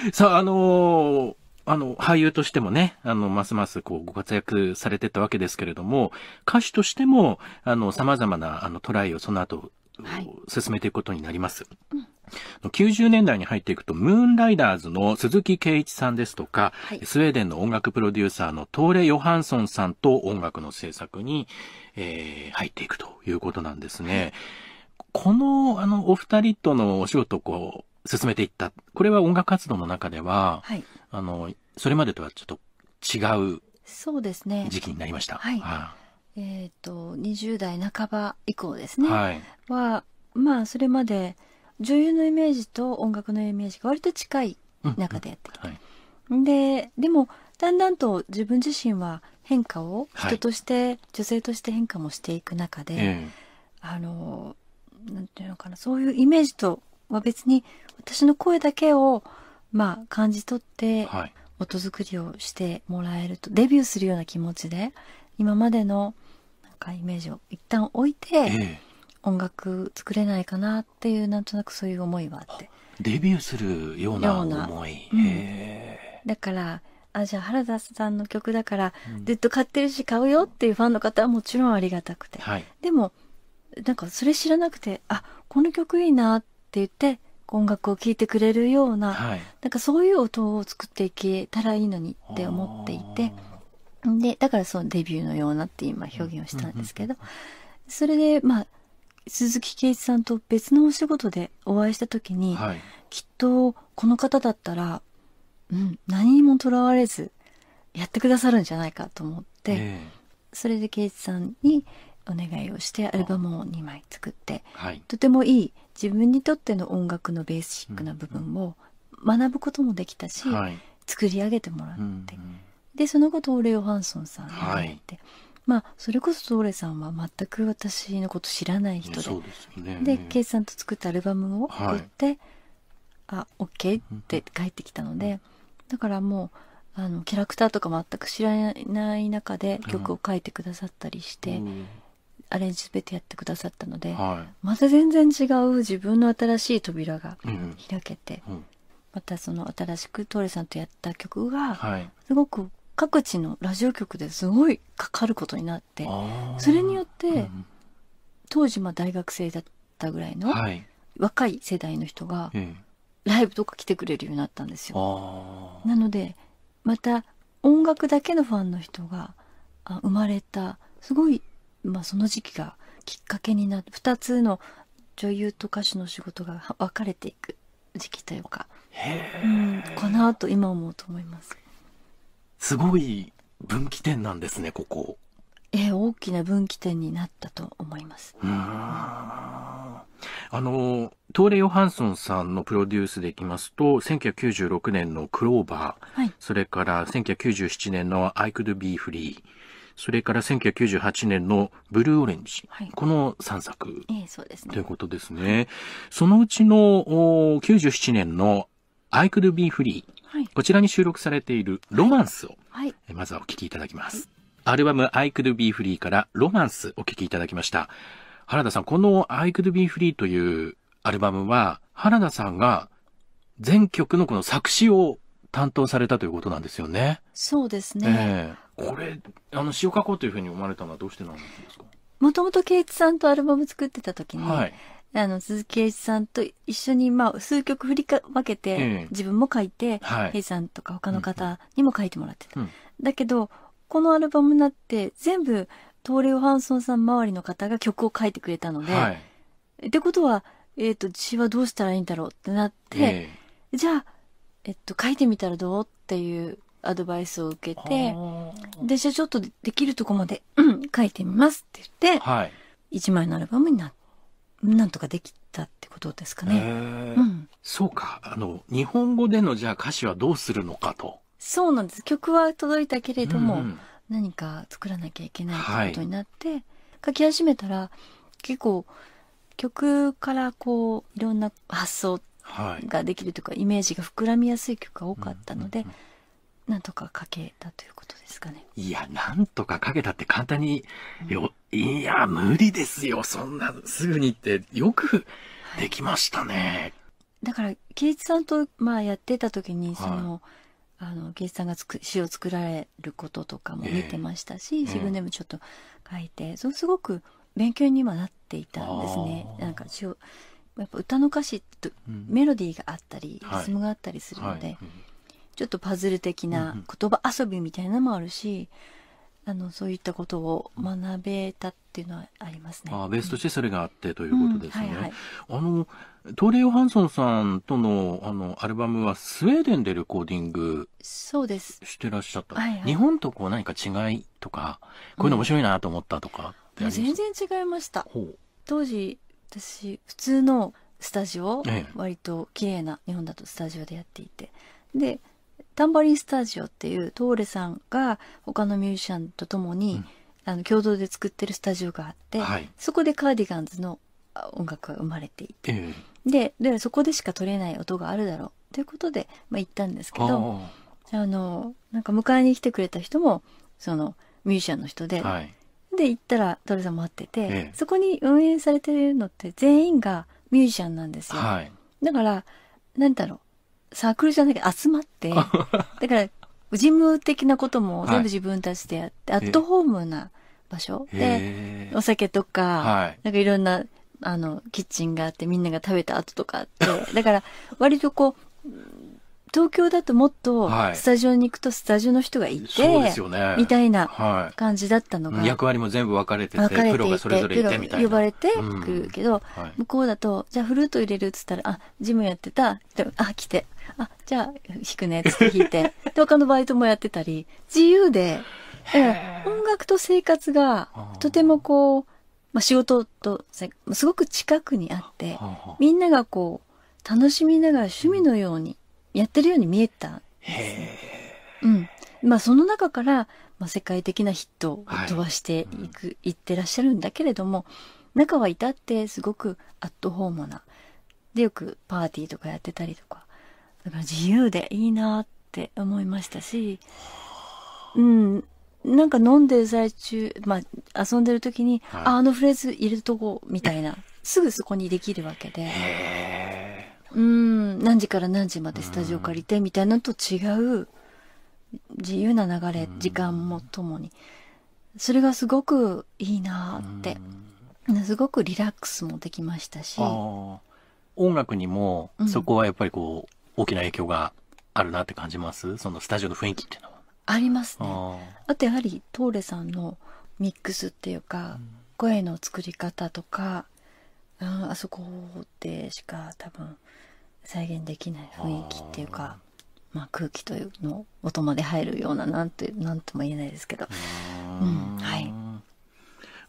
さあ、あのー、あの、俳優としてもね、あの、ますますこう、ご活躍されてたわけですけれども、歌手としても、あの、様々な、あの、トライをその後、はい、進めていくことになります。うん90年代に入っていくと、ムーンライダーズの鈴木圭一さんですとか、はい、スウェーデンの音楽プロデューサーのトーレ・ヨハンソンさんと音楽の制作に、えー、入っていくということなんですね。はい、この、あの、お二人とのお仕事、こう、進めていった。これは音楽活動の中では、はい、あの、それまでとはちょっと違うそうですね時期になりました。はい。はあ、えっ、と、20代半ば以降ですね。はい、はまあ、それまで女優のイメージと音楽のイメージが割と近い中でやってきて。うんうんはい、で、でも、だんだんと自分自身は変化を人として、はい、女性として変化もしていく中で、えあのなんていうのかなそういうイメージとは別に私の声だけを、まあ、感じ取って、音作りをしてもらえると、デビューするような気持ちで、今までのなんかイメージを一旦置いて、音楽作れないかなっていう、なんとなくそういう思いはあって。デビューするような思い。うん、だから、あ、じゃあ原田さんの曲だから、ずっと買ってるし買うよっていうファンの方はもちろんありがたくて。はい、でも、なんかそれ知らなくて、あ、この曲いいなっ言って音楽を聴いてくれるようなはい、なんかそういう音を作っていけたらいいのにって思っていてでだからそのデビューのようなって今表現をしたんですけど、それでまあ鈴木圭一さんと別のお仕事でお会いした時に、はい、きっとこの方だったら、うん、何にもとらわれずやってくださるんじゃないかと思って、えー、それで圭一さんにお願いをしてアルバムを2枚作って、はい、とてもいい自分にとっての音楽のベーシックな部分を学ぶこともできたし、うんうん、作り上げてもらって、でその後トーレオ・ハンソンさんに会って、はい、まあそれこそトーレさんは全く私のこと知らない人で、ね、で、ケイさんと作ったアルバムを送って、はい、あオッケーって帰ってきたので、うんだからもうあのキャラクターとか全く知らない中で曲を書いてくださったりして、うアレンジ全てやってくださったので、はい、また全然違う自分の新しい扉が開けて、うんうん、またその新しくトーレさんとやった曲が、すごく各地のラジオ局ですごいかかることになってそれによって、うん、当時まあ大学生だったぐらいの、若い世代の人が、ライブとか来てくれるようになったんですよ。なのでまた音楽だけのファンの人が生まれたすごいまあ、その時期がきっかけになる2つの女優と歌手の仕事が分かれていく時期というか、うん、かなと今思うと思いますすごい分岐点なんですねここえー、大きな分岐点になったと思いますあのトーレ・ヨハンソンさんのプロデュースでいきますと1996年の「クローバー」はい、それから1997年の「I could be free」それから1998年のブルーオレンジ、はい、この3作、えそうですね、ということですね。そのうちの97年の I Could Be Free、はい、こちらに収録されているロマンスを、はい、まずはお聴きいただきます。アルバム I Could Be Free からロマンスお聴きいただきました。原田さん、この I Could Be Free というアルバムは、原田さんが全曲のこの作詞を担当されたということなんですよね。そうですね。えーこれあの詩を書こうというふうに思われたのはどうしてなんですかもともと圭一さんとアルバム作ってた時に、はい、あの鈴木圭一さんと一緒に、まあ、数曲振りか分けて、自分も書いて、はい、圭一さんとか他の方にも書いてもらってた、うん、だけどこのアルバムになって全部東レ・オハンソンさん周りの方が曲を書いてくれたので、はい、ってことは、えーと、と詩はどうしたらいいんだろうってなって、えー、じゃあ、えっと、書いてみたらどうっていうアドバイスを受けて、で、じゃあちょっとできるとこまで、うん、書いてみますって言って、はい、1枚のアルバムにな、なんとかできたってことですかね。うん、そうか、あの、日本語でのじゃあ歌詞はどうするのかと。そうなんです。曲は届いたけれども、うん、何か作らなきゃいけないってことになって、はい、書き始めたら、結構、曲からこう、いろんな発想ができるというか、はい、イメージが膨らみやすい曲が多かったので、うんうんうんなんとかかけたということですかね。いや、なんとかかけたって簡単に、うん、いや、無理ですよ、そんな、すぐにって、よくできましたね。はい、だから、圭一さんと、まあ、やってた時に、その、はいあの芸一さんがつく詩を作られることとかも見てましたし、えー、自分でもちょっと書いて、うん、それすごく勉強にもなっていたんですね。なんか詩をやっぱ歌の歌詞とメロディーがあったり、リズムがあったりするので、はいはいうん、ちょっとパズル的な言葉遊びみたいなのもあるし、あのそういったことを学べたっていうのはありますね。あベースとしてそれがあってということですね。あのトーレヨハンソンさんとのあのアルバムはスウェーデンでレコーディングそうですしてらっしゃった、はいはい、日本とこう何か違いとかこういうの面白いなと思ったとか、うん、全然違いました。当時私普通のスタジオ、ええ、割と綺麗な日本だとスタジオでやっていてでタンバリンスタジオっていうトーレさんが他のミュージシャンと共に、うん、あの共同で作ってるスタジオがあって、はい、そこでカーディガンズの音楽が生まれていて、えー、ででそこでしか取れない音があるだろうということで、まあ、行ったんですけどあのなんか迎えに来てくれた人もそのミュージシャンの人で、はい、で行ったらトーレさん待ってて、えそこに運営されてるのって全員がミュージシャンなんですよ、はい、だから何だろうサークルじゃなくて集まって、だから、事務的なことも全部自分たちでやって、はい、アットホームな場所で、お酒とか、はい、なんかいろんな、あの、キッチンがあってみんなが食べた後とかあって、だから、割とこう、東京だともっと、スタジオに行くとスタジオの人がいて、はいね、みたいな感じだったのが。はい、役割も全部分かれてて、てプロがそれぞれいてみたいな。呼ばれてくるけど、うんはい、向こうだと、じゃあフルート入れるっつったら、あ、ジムやってた、あ、来て、あ、じゃあ弾くねっつって弾いて、他のバイトもやってたり、自由で、音楽と生活が、とてもこう、まあ、仕事と、すごく近くにあって、みんながこう、楽しみながら趣味のようにやってるように見えたんですね、うん。まあその中から、まあ、世界的なヒットを飛ばしていく、はい、うん、ってらっしゃるんだけれども、中は至ってすごくアットホームな。で、よくパーティーとかやってたりとか。だから自由でいいなって思いましたし、うん。なんか飲んでる最中、まあ遊んでる時に、はい、あ、あのフレーズ入れとこうみたいな、すぐそこにできるわけで。うん何時から何時までスタジオ借りてみたいなのと違う自由な流れ時間もともにそれがすごくいいなってすごくリラックスもできましたし音楽にもそこはやっぱりこう、うん、大きな影響があるなって感じますそのスタジオの雰囲気っていうのはありますねあとやはりトーレさんのミックスっていうか、うん、声の作り方とかああそこでしか多分再現できない雰囲気っていうかまあ空気というの音まで入るようななんてなんとも言えないですけどうんはい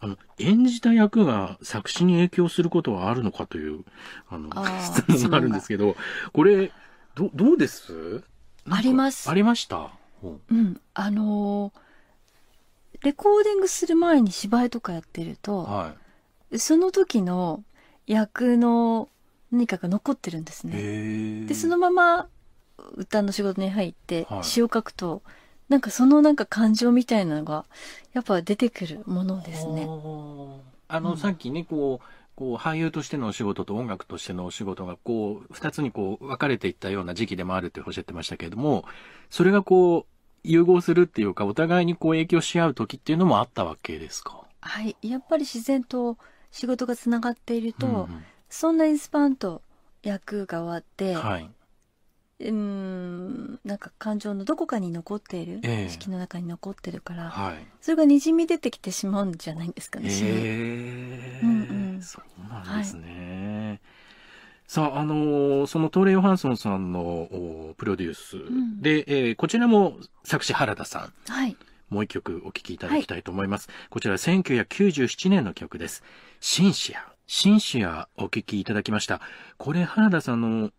あの演じた役が作詞に影響することはあるのかというあの質問があるんですけどこれどどうですありますありましたうんあのー、レコーディングする前に芝居とかやってると、はい、その時の役の何かが残ってるんですね。でそのまま歌の仕事に入って詩を書くと、はい、なんかそのなんか感情みたいなのがやっぱ出てくるものですね。あの、うん、さっきねこうこう俳優としてのお仕事と音楽としてのお仕事がこう二つにこう分かれていったような時期でもあるっておっしゃってましたけれどもそれがこう融合するっていうかお互いにこう影響し合う時っていうのもあったわけですかはいやっぱり自然と仕事がつながっていると、うんうん、そんなにスパンと役が終わって、はい、うんなんか感情のどこかに残っている、えー、式の中に残ってるから、はい、それがにじみ出てきてしまうんじゃないですかね。えー、うんうん、そうなんですね。はい、さあ、あのー、そのトーレ・ヨハンソンさんのプロデュースで、うん、えー、こちらも作詞原田さん。はい。もう一曲お聴きいただきたいと思います。はい、こちら1997年の曲です。シンシア。シンシアお聞きいただきました。これ原田さんの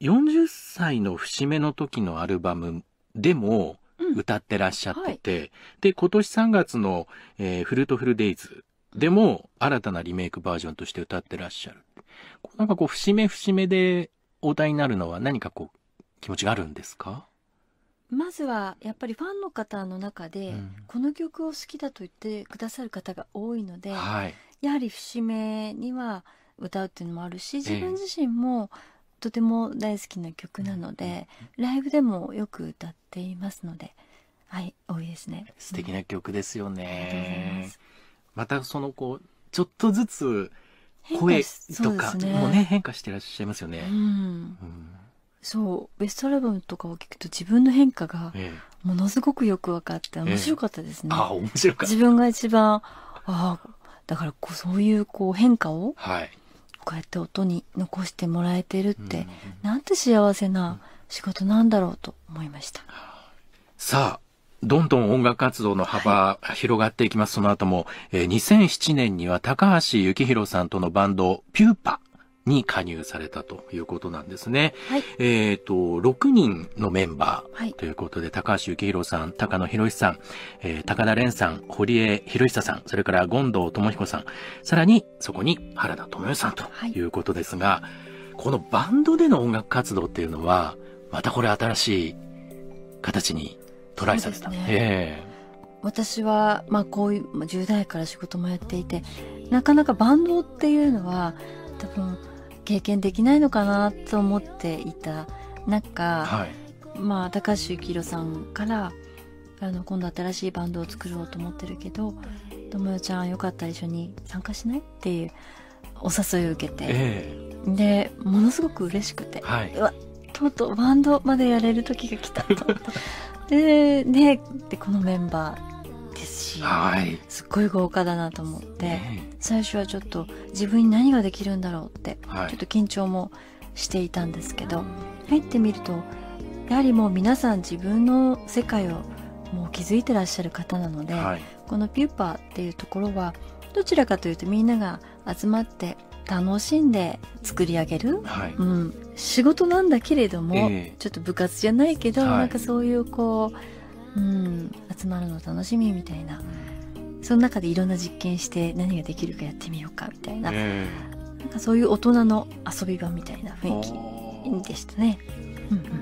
40歳の節目の時のアルバムでも歌ってらっしゃってて、うんはい、で、今年3月の、えー、フルートフルデイズでも新たなリメイクバージョンとして歌ってらっしゃる。なんかこう、節目節目でお歌いになるのは何かこう、気持ちがあるんですかまずはやっぱりファンの方の中で、この曲を好きだと言ってくださる方が多いので、はい、やはり節目には歌うっていうのもあるし自分自身もとても大好きな曲なので、ライブでもよく歌っていますのではい多いですね素敵な曲ですよね、またそのこうちょっとずつ声とかもね、ね、変化してらっしゃいますよね、うん、そうベストアルバムとかを聞くと自分の変化がものすごくよく分かって面白かったですね、ええ、あ面白かった自分が一番ああだからこうそういうこう変化を、はい、こうやって音に残してもらえてるって、うん、なんて幸せな仕事なんだろうと思いました。さあどんどん音楽活動の幅、広がっていきます。はい、その後も、えー、2007年には高橋幸宏さんとのバンド、ピューパに加入されたということなんですね。はい、えっ、と、6人のメンバーということで、はい、高橋幸宏さん、高野博さん、えー、高田蓮さん、堀江博久さん、それから権藤智彦さん、さらにそこに原田智代さんということですが、はい、このバンドでの音楽活動っていうのは、またこれ新しい形にトライされた。ね、え私は、まあ、こういう、まあ、10代から仕事もやっていてなかなかバンドっていうのは多分経験できないのかなと思っていた中、はい、まあ、高橋幸宏さんからあの今度新しいバンドを作ろうと思ってるけど「友よちゃんよかったら一緒に参加しない?」っていうお誘いを受けて、えー、でものすごく嬉しくて、はい、うわとうとうバンドまでやれる時が来たと思って でねでこのメンバーですし、はい、すっごい豪華だなと思って、ね、最初はちょっと自分に何ができるんだろうって、はい、ちょっと緊張もしていたんですけど入ってみるとやはりもう皆さん自分の世界をもう気づいてらっしゃる方なので、はい、このピューパーっていうところはどちらかというとみんなが集まって楽しんで作り上げる、はい、うん、仕事なんだけれども、えー、ちょっと部活じゃないけど、はい、なんかそういうこううん、集まるの楽しみみたいな、その中でいろんな実験して何ができるかやってみようかみたいなえー、なんかそういう大人の遊び場みたいな雰囲気でしたね。うん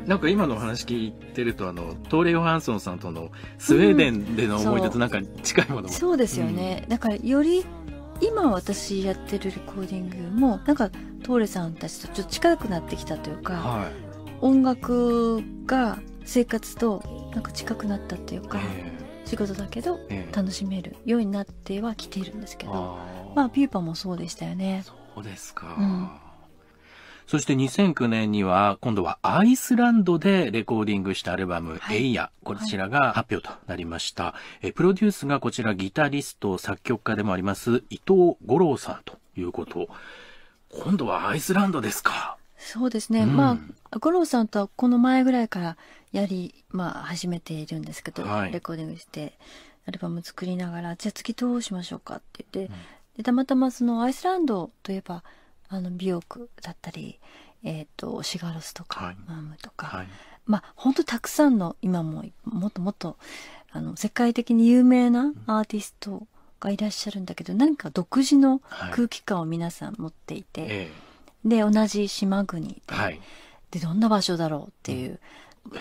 なんか今のお話聞いてるとあのトーレ・ヨハンソンさんとのスウェーデンでの思い出となんか近いものも、うん、そうそうですよね、うん、だからより今私やってるレコーディングもなんかトーレさんたちとちょっと近くなってきたというか、はい、音楽が生活となんか近くなったっていうか、仕事だけど楽しめるようになっては来ているんですけど、あまあピーパもそうでしたよね。そうですか、うん、そして2009年には今度はアイスランドでレコーディングしたアルバム「エイヤ」こちらが発表となりました、え、はい、プロデュースがこちらギタリスト作曲家でもあります伊藤五郎さんということ今度はアイスランドですかそうですね、うん、まあ五郎さんとはこの前ぐらいからやり、まあ、始めているんですけど、はいレコーディングしてアルバム作りながらじゃあ次どうしましょうかって言って、でたまたまそのアイスランドといえばあの美容だったり、えー、とシガロスとか、はいマムとか、はいまあ本当たくさんの今ももっともっとあの世界的に有名なアーティストがいらっしゃるんだけど何か独自の空気感を皆さん持っていて、で同じ島国で,、はいでどんな場所だろうっていう、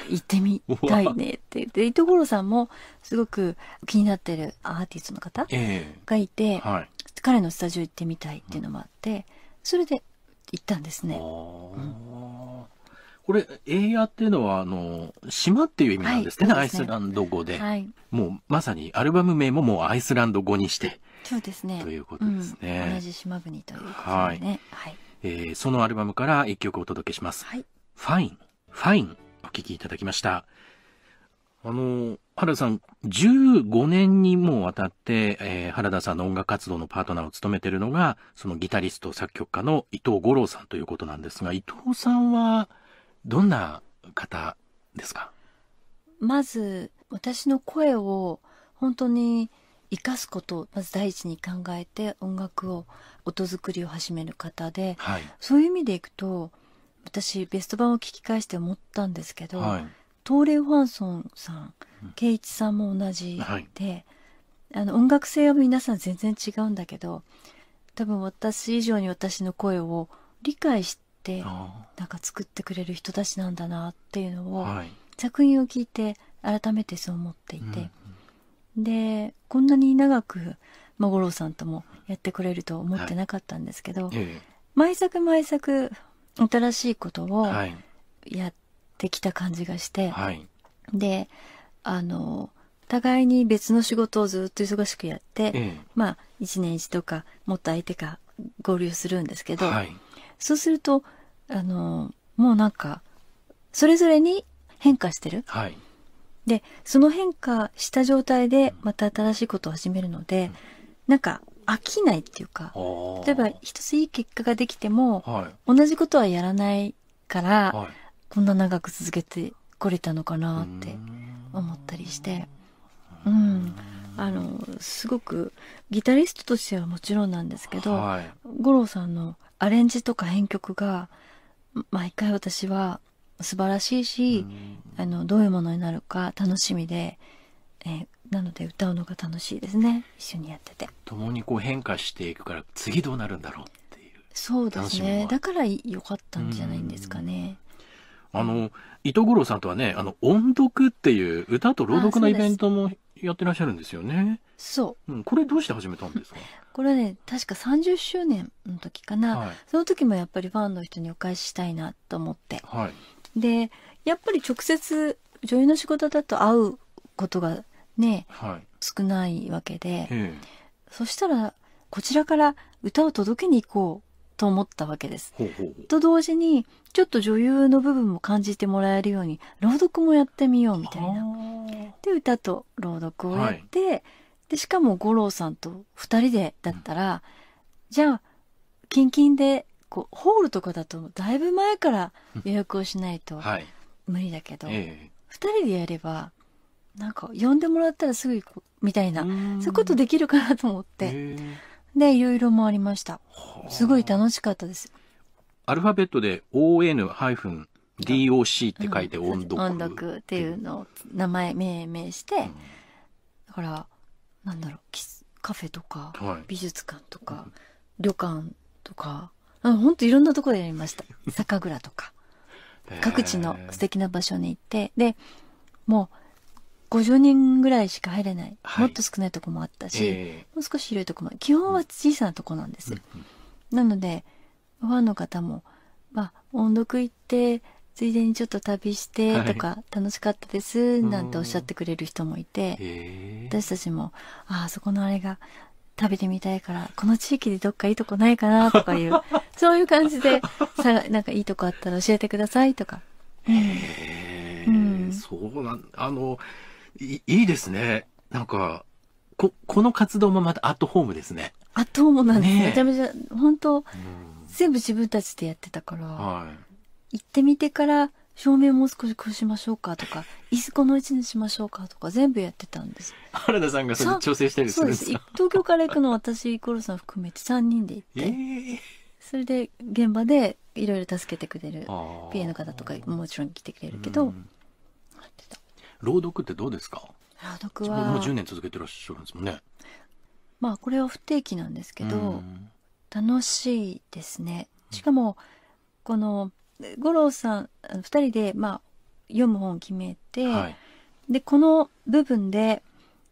行ってみたいねってって、五郎さんもすごく気になってるアーティストの方がいて、えーはい、彼のスタジオ行ってみたいっていうのもあって、それで行ったんですね。うあ。これ、エイヤっていうのは、あの、島っていう意味なんですね、はい、すねアイスランド語で。はい、もう、まさにアルバム名ももうアイスランド語にして。そうですね。ということですね。うん、同じ島国ということですね。はい。はい、えー、そのアルバムから一曲お届けします。はい。ファイン。ファイン。聞きいただきました。あの、原田さん、15年にもわたって、えー、原田さんの音楽活動のパートナーを務めているのが、そのギタリスト、作曲家の伊藤五郎さんということなんですが、伊藤さんは、どんな方ですかまず、私の声を本当に生かすことをまず第一に考えて音楽を音作りを始める方で、はい、そういう意味でいくと私ベスト版を聞き返して思ったんですけど、はい、トーレファンソンさん圭一さんも同じで、はい、あの音楽性は皆さん全然違うんだけど多分私以上に私の声を理解してなんか作ってくれる人たちなんだなっていうのを、作品を聞いて改めてそう思っていて、でこんなに長く、ま五郎さんともやってくれると思ってなかったんですけど、はい毎作毎作新しいことをやってきた感じがして、はい、であの互いに別の仕事をずっと忙しくやって、まあ1年1とかもっと相手か合流するんですけど、はい、そうするとあのもうなんかそれぞれに変化してる、はい、でその変化した状態でまた新しいことを始めるので、うん、なんか飽きないっていうか、例えば一ついい結果ができても、はい、同じことはやらないから、はい、こんな長く続けてこれたのかなって思ったりして、うん。あの、すごく、ギタリストとしてはもちろんなんですけど、はい、五郎さんのアレンジとか編曲が、毎回私は素晴らしいし、あの、どういうものになるか楽しみで、えー、なので歌うのが楽しいですね一緒にやってて共にこう変化していくから次どうなるんだろうっていうそうですねだから良かったんじゃないんですかねあの糸五郎さんとはねあの音読っていう歌と朗読のイベントもやってらっしゃるんですよねそう、うん、これどうして始めたんですかこれね確か30周年の時かな、はい、その時もやっぱりファンの人にお返ししたいなと思って、はい、でやっぱり直接女優の仕事だと会うことがね、はい、少ないわけで、えそしたらこちらから歌を届けに行こうと思ったわけです。ほうほうと同時にちょっと女優の部分も感じてもらえるように朗読もやってみようみたいな。で歌と朗読をやって、はい、でしかも五郎さんと2人でだったら、うん、じゃあキンでこうホールとかだとだいぶ前から予約をしないと無理だけど、はい2人でやればなんか呼んでもらったらすぐ行こうみたいなそういうことできるかなと思ってでいろいろ回りましたすごい楽しかったですアルファベットで ON-DOC って書いて音読、音読っていうのを名前命名して、だからなんだろうカフェとか、美術館とか、旅館とか本当いろんなところでやりました 酒蔵とか各地の素敵な場所に行ってでもう50人ぐらいしか入れない、はい、もっと少ないとこもあったし、えー、もう少し広いとこも基本は小さなとこなんですよ、うんうん、なのでファンの方もまあ音読行ってついでにちょっと旅してとか、はい、楽しかったですなんておっしゃってくれる人もいて、えー、私たちもああそこのあれが食べてみたいから、この地域でどっかいいとこないかなとかいう、そういう感じで、さなんかいいとこあったら教えてくださいとか。へえ、うん、そうなん、あの、いいいですね。なんか、こ、この活動もまたアットホームですね。アットホームなんです、ね、めちゃめちゃ、本当、うん、全部自分たちでやってたから、はい、行ってみてから、照明もう少しこうしましょうかとか、椅子この位置にしましょうかとか、全部やってたんです。原田さんがそれ調整したりするんですか東京から行くの私、五郎さん含めて3人で行って、えー、それで現場でいろいろ助けてくれる、PA の方とかもちろん来てくれるけど、うん朗読ってどうですか朗読はもう10年続けてらっしゃるんですもんねまあこれは不定期なんですけど楽しいですねしかもこの五郎さん2人でまあ読む本を決めて、はい、でこの部分で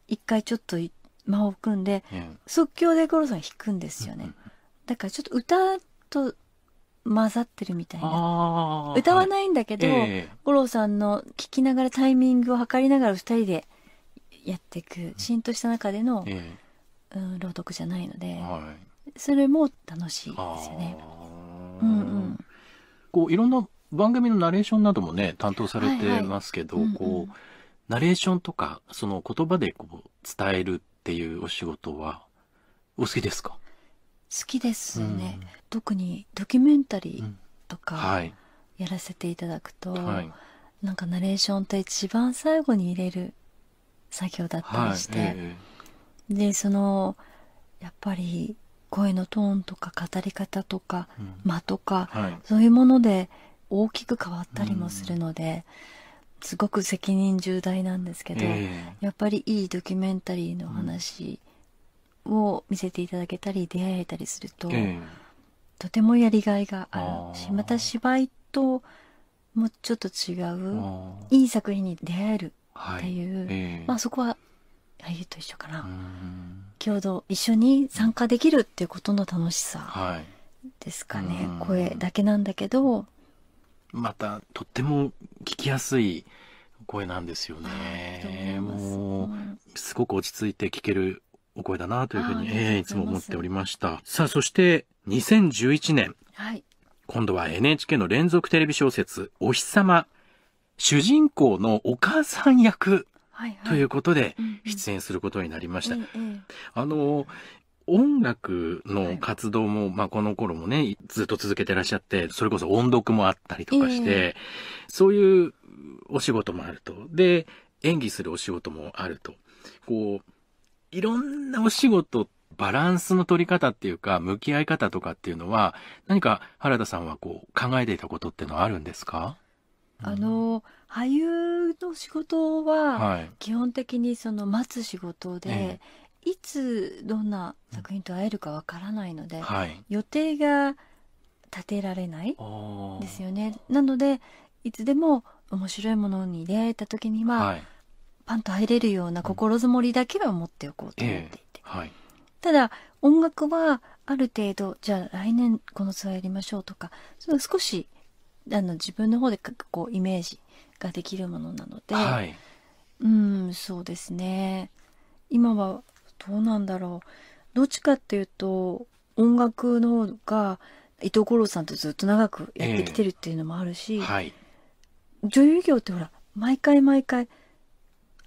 一回ちょっと間を組んで、うん、即興で五郎さん弾くんですよね、だからちょっと歌と混ざってるみたいな。歌わないんだけど、はいえー、五郎さんの聞きながらタイミングを測りながら二人でやっていく、しんとした中での、えー、うん、朗読じゃないので、はい、それも楽しいですよね。うんうん、こういろんな番組のナレーションなどもね、担当されてますけど、こう、ナレーションとか、その言葉でこう伝えるっていうお仕事は、お好きですか好きですね、うん、特にドキュメンタリーとかやらせていただくと、はい、なんかナレーションって一番最後に入れる作業だったりして、はいえー、でそのやっぱり声のトーンとか語り方とか、間とか、はい、そういうもので大きく変わったりもするので。うん、すごく責任重大なんですけど、えー、やっぱりいいドキュメンタリーの話、うんを見せていただけたり出会えたりすると、えー、とてもやりがいがあるしまた芝居ともうちょっと違ういい作品に出会えるっていう、はいえー、まあそこは俳優と一緒かな共同一緒に参加できるっていうことの楽しさですかね、はい、声だけなんだけどまたとっても聞きやすい声なんですよね。もうすごく落ち着いて聞けるお声だなというふうに、えー、いつも思っておりました。さあ、そして2011年。はい。今度は NHK の連続テレビ小説、お日様。主人公のお母さん役。ということで、出演することになりました。あの、音楽の活動も、まあこの頃もね、ずっと続けてらっしゃって、それこそ音読もあったりとかして、えー、そういうお仕事もあると。で、演技するお仕事もあると。こう、いろんなお仕事、バランスの取り方っていうか、向き合い方とかっていうのは、何か原田さんはこう、考えていたことってのはあるんですかあの、俳優の仕事は、基本的にその待つ仕事で、いいつどんな作品と会えるかわからないので、はい、予定が立てられないですよね。なので、いつでも面白いものに出会えた時には、はい、パンと入れるような心づもりだけは持っておこうと思っていて、えーはい、ただ音楽はある程度じゃあ来年このツアーやりましょうとか少しあの自分の方でこうイメージができるものなので、はい、うんそうですね今はどうなんだろうどっちかっていうと音楽の方が伊藤五郎さんとずっと長くやってきてるっていうのもあるし、えーはい、女優業ってほら毎回毎回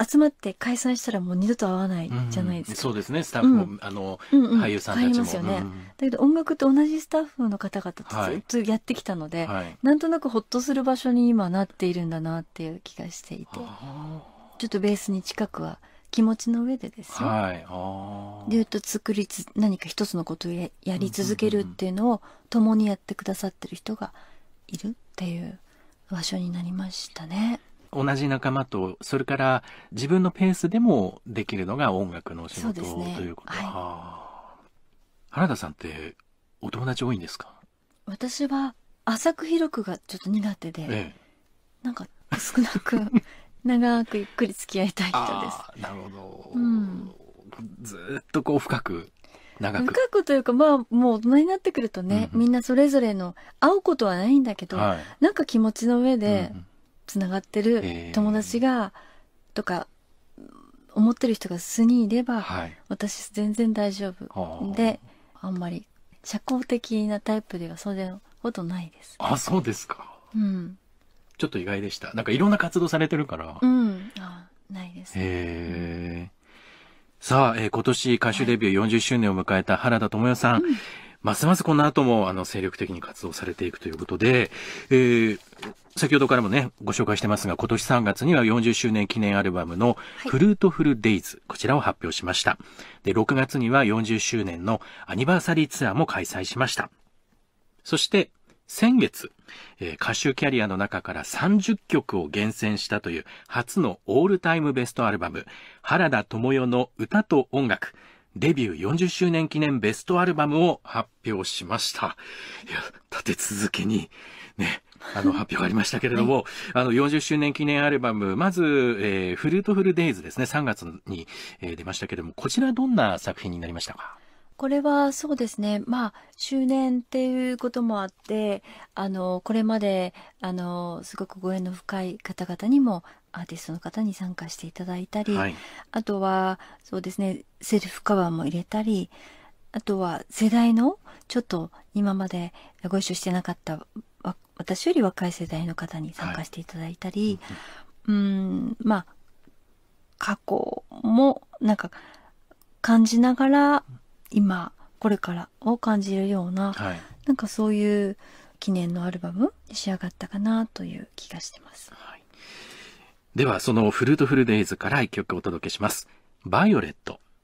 集まって解散したらもう二度と会わないじゃないですか、うん、そうですねスタッフも、うん、あの、ん、俳優さんたちますよね、うん、だけど音楽と同じスタッフの方々とずっとやってきたので、はい、なんとなくほっとする場所に今なっているんだなっていう気がしていて、はい、ちょっとベースに近くは気持ちの上でですよ、はい、で言うと作りつ何か一つのことをやり続けるっていうのを共にやってくださってる人がいるっていう場所になりましたね。同じ仲間と、それから自分のペースでもできるのが音楽のお仕事、ね、ということ、はいは原田さんってお友達多いんですか私は浅く広くがちょっと苦手で、ええ、なんか少なく長くゆっくり付き合いたい人です。なるほど、うん、ずっとこう深く長く深くというかまあもう大人になってくるとね、うんうん、みんなそれぞれの会うことはないんだけど、はい、なんか気持ちの上で、うんうん、つながってる友達が、とか、思ってる人が数にいれば、はい、私全然大丈夫で、あんまり社交的なタイプではそれほどないです。あ、そうですか。うん。ちょっと意外でした。なんかいろんな活動されてるから。うん。あないです、へえ。さあ、えー、今年歌手デビュー40周年を迎えた原田知世さん。はいうんますますこの後も、あの、精力的に活動されていくということで、えー、先ほどからもね、ご紹介してますが、今年3月には40周年記念アルバムのフルートフルデイズ、はい、こちらを発表しました。で、6月には40周年のアニバーサリーツアーも開催しました。そして、先月、えー、歌手キャリアの中から30曲を厳選したという初のオールタイムベストアルバム、原田智代の歌と音楽、デビュー40周年記念ベストアルバムを発表しました。いや、立て続けに、ね、あの、発表ありましたけれども、あの、40周年記念アルバム、まず、えー、フルートフルデイズですね、3月に、えー、出ましたけれども、こちらどんな作品になりましたかこれはそうですね、まあ、周年っていうこともあって、あの、これまで、あの、すごくご縁の深い方々にもアーティストの方に参加していただいたり、はい、あとはそうですねセルフカバーも入れたりあとは世代のちょっと今までご一緒してなかった私より若い世代の方に参加していただいたり、はい、うんまあ過去もなんか感じながら今これからを感じるような、はい、なんかそういう記念のアルバムに仕上がったかなという気がしてます。はいでは、そのフルートフルデイズから一曲お届けします。バイオレット。